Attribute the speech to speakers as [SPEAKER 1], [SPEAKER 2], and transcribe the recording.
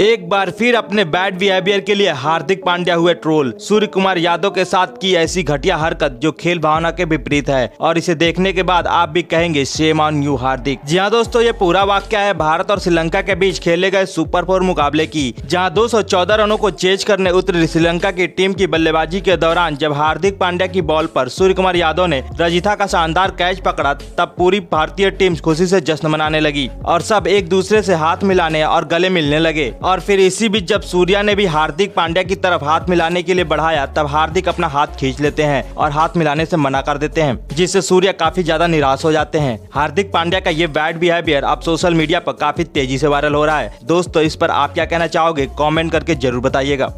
[SPEAKER 1] एक बार फिर अपने बैड बिहेवियर के लिए हार्दिक पांड्या हुए ट्रोल सूर्य कुमार यादव के साथ की ऐसी घटिया हरकत जो खेल भावना के विपरीत है और इसे देखने के बाद आप भी कहेंगे shame on you Hardik ji हाँ दोस्तों ये पूरा वाक्य है भारत और श्रीलंका के बीच खेले गए सुपर फोर मुकाबले की जहाँ दो रनों को चेज करने उतरी श्रीलंका की टीम की बल्लेबाजी के दौरान जब हार्दिक पांड्या की बॉल आरोप सूर्य कुमार यादव ने रजिथा का शानदार कैच पकड़ा तब पूरी भारतीय टीम खुशी ऐसी जश्न मनाने लगी और सब एक दूसरे ऐसी हाथ मिलाने और गले मिलने लगे और फिर इसी बीच जब सूर्या ने भी हार्दिक पांड्या की तरफ हाथ मिलाने के लिए बढ़ाया तब हार्दिक अपना हाथ खींच लेते हैं और हाथ मिलाने से मना कर देते हैं जिससे सूर्या काफी ज्यादा निराश हो जाते हैं हार्दिक पांड्या का ये बैड बिहेवियर अब सोशल मीडिया पर काफी तेजी से वायरल हो रहा है दोस्तों इस पर आप क्या कहना चाहोगे कॉमेंट करके जरूर बताइएगा